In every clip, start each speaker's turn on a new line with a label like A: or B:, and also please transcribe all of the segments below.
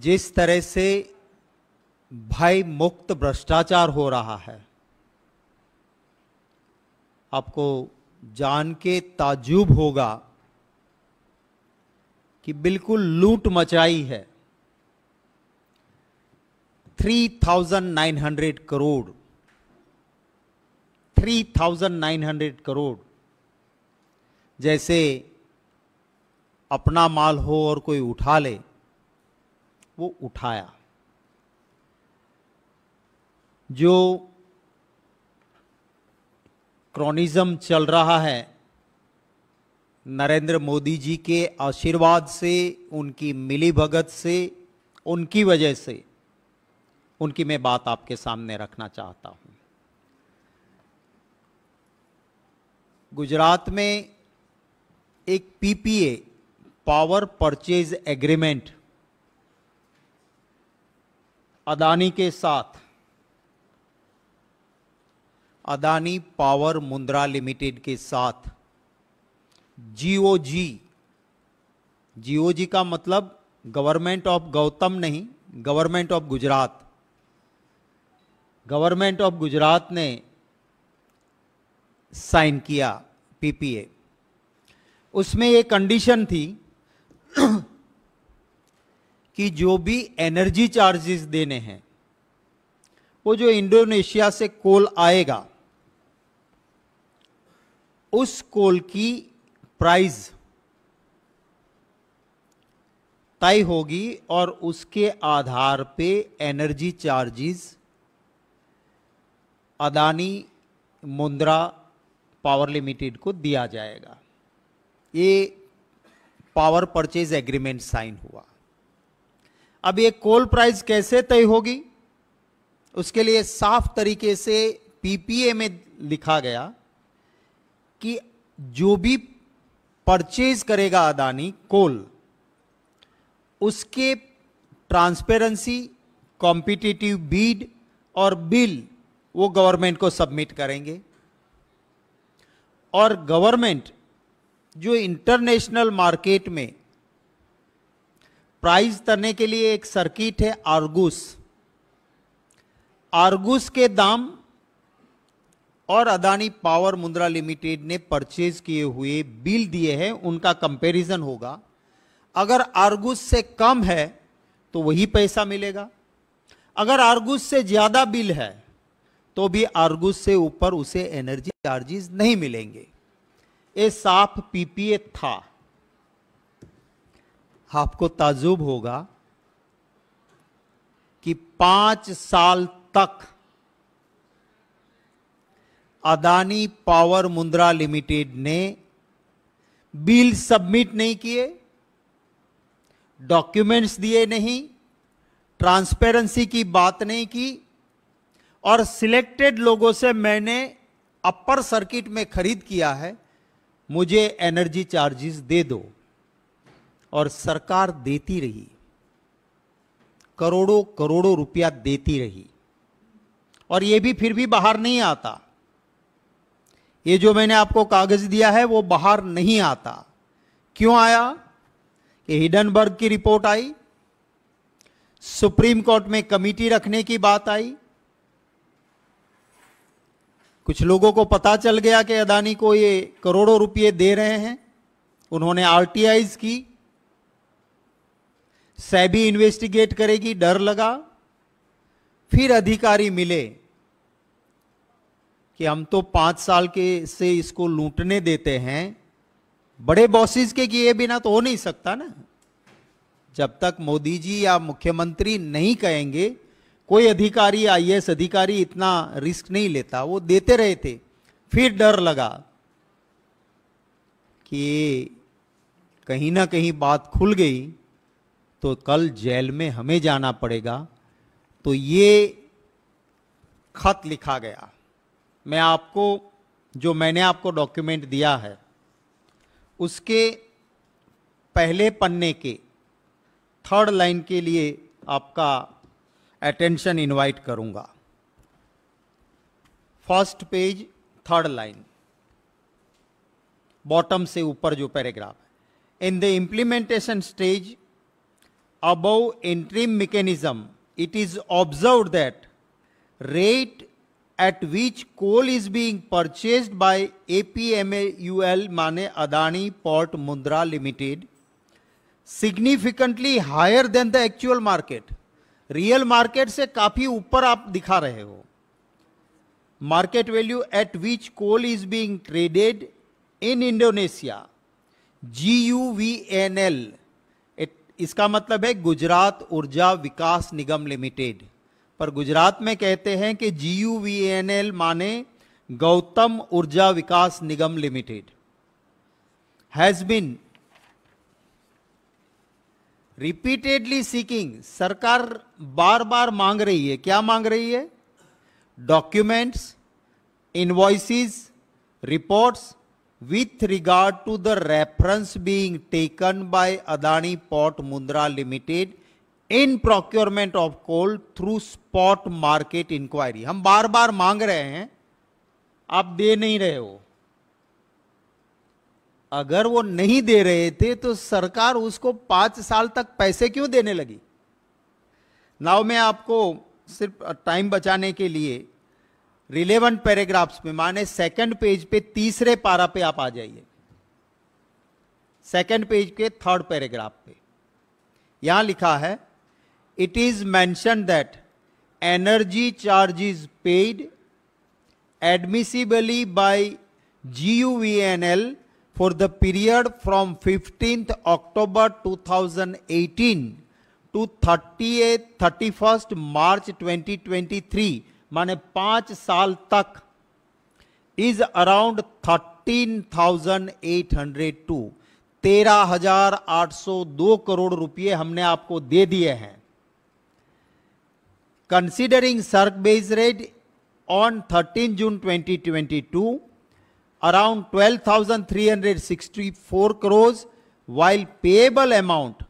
A: जिस तरह से भय मुक्त भ्रष्टाचार हो रहा है आपको जान के ताजुब होगा कि बिल्कुल लूट मचाई है 3,900 करोड़ 3,900 करोड़ जैसे अपना माल हो और कोई उठा ले वो उठाया जो क्रोनिज्म चल रहा है नरेंद्र मोदी जी के आशीर्वाद से उनकी मिली भगत से उनकी वजह से उनकी मैं बात आपके सामने रखना चाहता हूं गुजरात में एक PPA power purchase agreement Adani के साथ अदानी पावर मुंद्रा लिमिटेड के साथ जीओ जीओ जीओजी का मतलब गवर्नमेंट ऑफ गौतम नहीं government of Gujarat government of Gujarat ने साइन किया पीपीए उसमें ये कंडीशन थी कि जो भी एनर्जी चार्जेस देने हैं वो जो इंडोनेशिया से कोल आएगा उस कोल की प्राइस तय होगी और उसके आधार पे energy charges Adani Mundra power limited को दिया जाएगा ये पावर परचेज एग्रीमेंट साइन हुआ अब ये कोल प्राइस कैसे तय होगी उसके लिए साफ तरीके से पीपीए में लिखा गया कि जो भी परचेज करेगा अदानी कोल उसके ट्रांसपेरेंसी कॉम्पिटिटिव बीड और बिल वो गवर्नमेंट को सबमिट करेंगे और गवर्नमेंट जो इंटरनेशनल मार्केट में प्राइज तरने के लिए एक सर्किट है आर्गूस आर्गूस के दाम और अदानी पावर मुंद्रा लिमिटेड ने परचेज किए हुए बिल दिए हैं उनका कंपैरिजन होगा अगर आर्गूस से कम है तो वही पैसा मिलेगा अगर आर्गूस से ज़्यादा बिल है तो भी आर्गूस से ऊपर उसे एनर्जी चार्जेस नहीं मिलेंगे ये साफ पीपीए था आपको ताजुब होगा कि पांच साल तक अदानी पावर मुंद्रा लिमिटेड ने बिल सबमिट नहीं किए डॉक्यूमेंट्स दिए नहीं ट्रांसपेरेंसी की बात नहीं की और सिलेक्टेड लोगों से मैंने अपर सर्किट में खरीद किया है मुझे एनर्जी चार्जेस दे दो और सरकार देती रही करोड़ों करोड़ों रुपया देती रही और ये भी फिर भी बाहर नहीं आता ये जो मैंने आपको कागज दिया है वो बाहर नहीं आता क्यों आया कि हिडनबर्ग की रिपोर्ट आई सुप्रीम कोर्ट में कमिटी रखने की बात आई कुछ लोगों को पता चल गया कि अदानी को ये करोड़ों रुपए दे रहे हैं उन्होंने आरटीआईज की सैबी इन्वेस्टिगेट करेगी डर लगा फिर अधिकारी मिले कि हम तो पांच साल के से इसको लूटने देते हैं बड़े बॉसेस के किए बिना तो हो नहीं सकता ना जब तक मोदी जी या मुख्यमंत्री नहीं कहेंगे कोई अधिकारी आईएएस अधिकारी इतना रिस्क नहीं लेता वो देते रहे थे फिर डर लगा कि कहीं ना कहीं बात खुल गई तो कल जेल में हमें जाना पड़ेगा तो ये खत लिखा गया मैं आपको जो मैंने आपको डॉक्यूमेंट दिया है उसके पहले पन्ने के थर्ड लाइन के लिए आपका अटेंशन इनवाइट करूंगा first page third line bottom से ऊपर जो paragraph in the implementation stage above interim mechanism, it is observed that rate at which coal is being purchased by APMAUL Mane Adani Port Mundra Limited significantly higher than the actual market. Real market से काफी ऊपर आप दिखा रहे हो market value at which coal is being traded in Indonesia G U V N L इसका मतलब है गुजरात ऊर्जा विकास निगम लिमिटेड पर गुजरात में कहते हैं कि G U V N L माने Gautam Urja Vikas Nigam limited has been repeatedly seeking सरकार बार बार मांग रही है क्या मांग रही है documents invoices reports with regard to the reference being taken by Adani Port Mundra Limited in procurement of coal through spot market inquiry. हम बार बार मांग रहे हैं आप दे नहीं रहे हो अगर वो नहीं दे रहे थे तो सरकार उसको पांच साल तक पैसे क्यों देने लगी नाव मैं आपको सिर्फ टाइम बचाने के लिए रिलेवेंट पैराग्राफ्स में माने सेकंड पेज पे तीसरे पारा पे आप आ जाइए सेकंड पेज के थर्ड पैराग्राफ पे यहां लिखा है it is mention that energy charge is paid admissibly by GUVNL for the period from 15th October 2018 first March twenty twenty 2023 माने पांच साल तक is around thirteen thousand eight hundred two तेरह हजार आठ सौ दो करोड़ रुपये हमने आपको दे दिए हैं कंसिडरिंग सर्क base rate on thirteen June twenty twenty two around twelve thousand three hundred sixty four crore while payable amount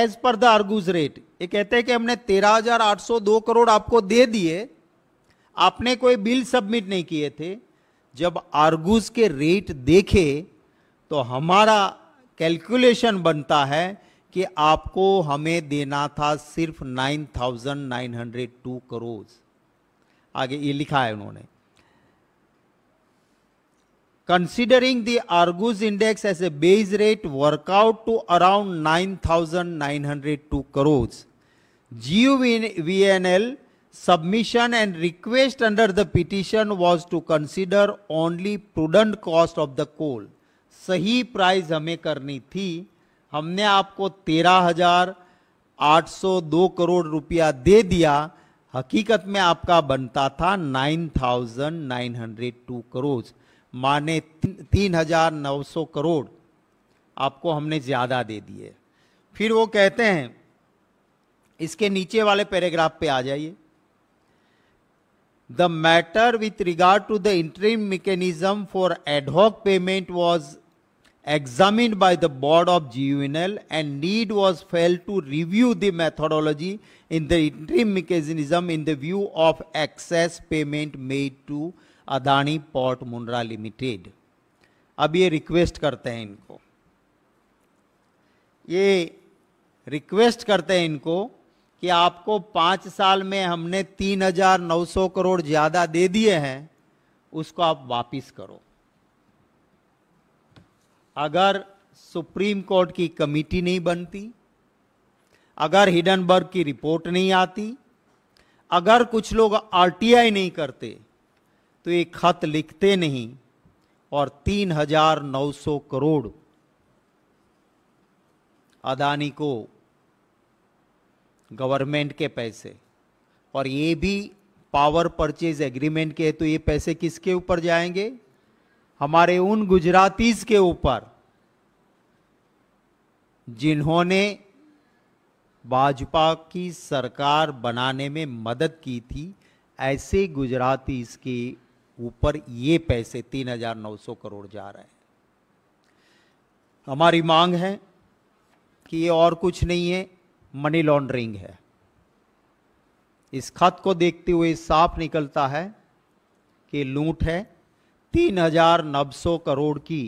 A: as per the Argus rate ये कहते हैं कि हमने तेरह हजार आठ सौ दो करोड़ आपको दे दिए आपने कोई बिल सबमिट नहीं किए थे जब आर्गूज के रेट देखे तो हमारा कैलकुलेशन बनता है कि आपको हमें देना था सिर्फ 9,902 करोड़ आगे ये लिखा है उन्होंने considering base rate workout two around a thousand nine hundred two crore G U V N L submission and request under the petition was to consider only prudent cost of the coal. सही प्राइस हमें करनी थी हमने आपको तेरह हजार आठ सौ दो करोड़ रुपया दे दिया हकीकत में आपका बनता था nine thousand nine hundred two crore माने तीन हजार नौ सौ करोड़ आपको हमने ज़्यादा दे दिए फिर वो कहते हैं इसके नीचे वाले पैराग्राफ पे आ जाइए The matter with regard to the interim mechanism for ad hoc payment was examined by the board of GUNL and need was felt to review the methodology in the interim mechanism in the view of excess payment made to Adani Port Mundra Limited. अब ये request करते हैं इनको ये request करते हैं इनको कि आपको पाँच साल में हमने तीन हजार नौ सौ करोड़ ज़्यादा दे दिए हैं उसको आप वापिस करो अगर सुप्रीम कोर्ट की कमिटी नहीं बनती अगर हिडनबर्ग की रिपोर्ट नहीं आती अगर कुछ लोग आरटीआई नहीं करते तो ये खत लिखते नहीं और तीन हजार नौ सौ करोड़ अदानी को गवर्नमेंट के पैसे और ये भी पावर परचेज एग्रीमेंट के तो ये पैसे किसके ऊपर जाएंगे हमारे उन गुजरातीज के ऊपर जिन्होंने भाजपा की सरकार बनाने में मदद की थी ऐसे गुजराती इसके ऊपर ये पैसे 3,900 करोड़ जा रहे हैं हमारी मांग है कि ये और कुछ नहीं है मनी लॉन्ड्रिंग है इस खत को देखते हुए साफ निकलता है कि लूट है तीन हजार नब सौ करोड़ की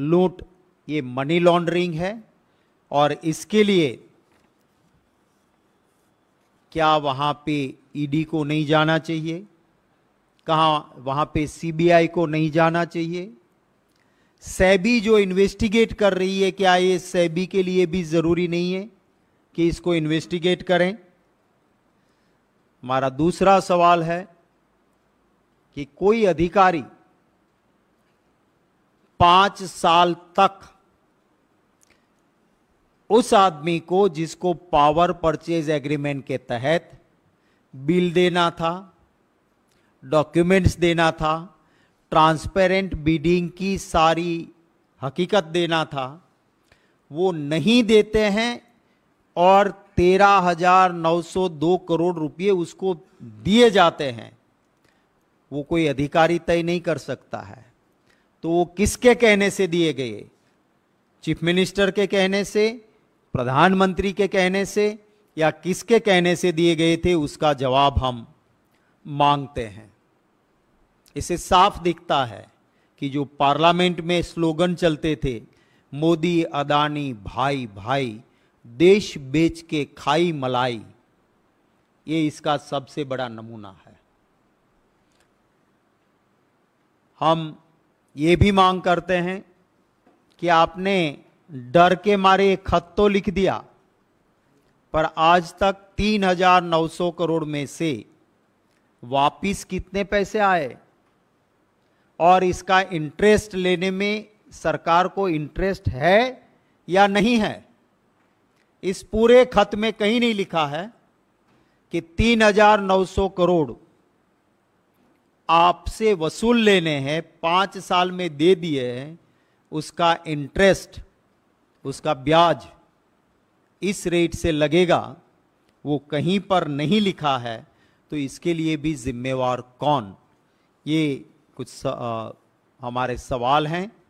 A: लूट ये मनी लॉन्ड्रिंग है और इसके लिए क्या वहां पे ईडी e को नहीं जाना चाहिए कहा वहां पे सीबीआई को नहीं जाना चाहिए सेबी जो इन्वेस्टिगेट कर रही है क्या ये सेबी के लिए भी जरूरी नहीं है कि इसको इन्वेस्टिगेट करें हमारा दूसरा सवाल है कि कोई अधिकारी पांच साल तक उस आदमी को जिसको पावर परचेज एग्रीमेंट के तहत बिल देना था डॉक्यूमेंट्स देना था ट्रांसपेरेंट बीडिंग की सारी हकीकत देना था वो नहीं देते हैं और तेरह हजार नौ सौ दो करोड़ रुपये उसको दिए जाते हैं वो कोई अधिकारी तय नहीं कर सकता है तो वो किसके कहने से दिए गए चीफ मिनिस्टर के कहने से प्रधानमंत्री के कहने से या किसके कहने से दिए गए थे उसका जवाब हम मांगते हैं इसे साफ दिखता है कि जो पार्लियामेंट में स्लोगन चलते थे मोदी अदानी भाई भाई देश बेच के खाई मलाई ये इसका सबसे बड़ा नमूना है हम ये भी मांग करते हैं कि आपने डर के मारे एक खत तो लिख दिया पर आज तक 3,900 करोड़ में से वापिस कितने पैसे आए और इसका इंटरेस्ट लेने में सरकार को इंटरेस्ट है या नहीं है इस पूरे खत में कहीं नहीं लिखा है कि 3,900 करोड़ आपसे वसूल लेने हैं पाँच साल में दे दिए हैं उसका इंटरेस्ट उसका ब्याज इस रेट से लगेगा वो कहीं पर नहीं लिखा है तो इसके लिए भी जिम्मेवार कौन ये कुछ स, आ, हमारे सवाल हैं